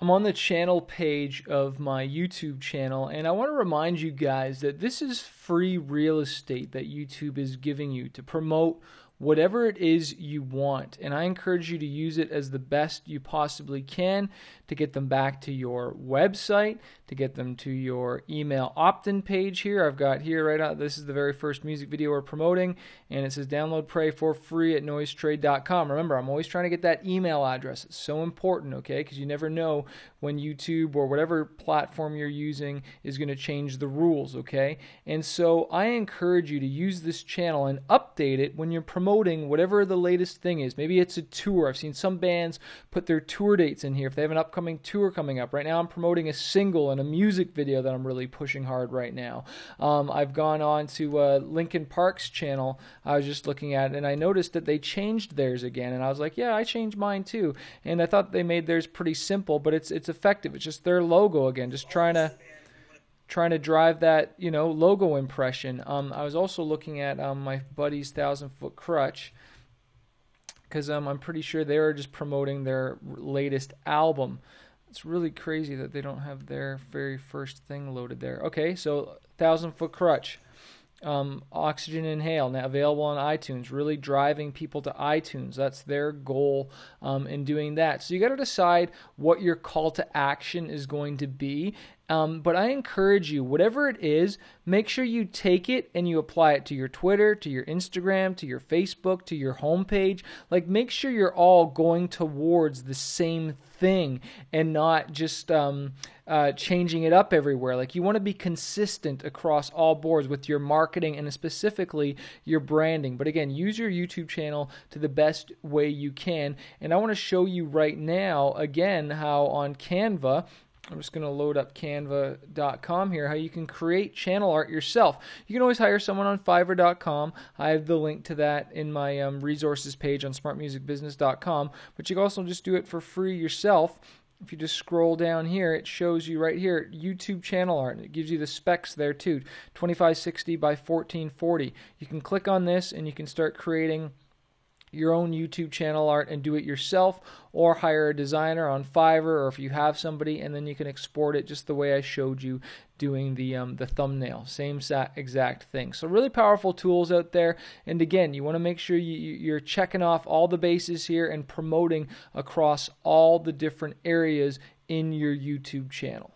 I'm on the channel page of my YouTube channel, and I want to remind you guys that this is free real estate that YouTube is giving you to promote whatever it is you want. And I encourage you to use it as the best you possibly can to get them back to your website, to get them to your email opt in page here. I've got here right out, this is the very first music video we're promoting, and it says download Pray for free at noisetrade.com. Remember, I'm always trying to get that email address. It's so important, okay? Because you never know when YouTube or whatever platform you're using is going to change the rules, okay? And so I encourage you to use this channel and update it when you're promoting promoting whatever the latest thing is. Maybe it's a tour. I've seen some bands put their tour dates in here if they have an upcoming tour coming up. Right now, I'm promoting a single and a music video that I'm really pushing hard right now. Um, I've gone on to uh, Lincoln Park's channel. I was just looking at, and I noticed that they changed theirs again, and I was like, yeah, I changed mine too. And I thought they made theirs pretty simple, but it's it's effective. It's just their logo again, just trying to trying to drive that you know logo impression. Um, I was also looking at um, my buddy's thousand foot crutch because um, I'm pretty sure they are just promoting their latest album. It's really crazy that they don't have their very first thing loaded there. Okay, so thousand foot crutch. Um, Oxygen Inhale, now available on iTunes, really driving people to iTunes. That's their goal um, in doing that. So you got to decide what your call to action is going to be um, but I encourage you, whatever it is, make sure you take it and you apply it to your Twitter, to your Instagram, to your Facebook, to your homepage. Like, make sure you're all going towards the same thing and not just um, uh, changing it up everywhere. Like, you want to be consistent across all boards with your marketing and specifically your branding. But again, use your YouTube channel to the best way you can. And I want to show you right now, again, how on Canva, I'm just going to load up canva.com here, how you can create channel art yourself. You can always hire someone on fiverr.com. I have the link to that in my um, resources page on smartmusicbusiness.com, but you can also just do it for free yourself. If you just scroll down here, it shows you right here YouTube channel art, and it gives you the specs there too 2560 by 1440. You can click on this and you can start creating your own YouTube channel art and do it yourself, or hire a designer on Fiverr, or if you have somebody, and then you can export it just the way I showed you doing the um, the thumbnail. Same exact thing. So really powerful tools out there. And again, you want to make sure you, you're checking off all the bases here and promoting across all the different areas in your YouTube channel.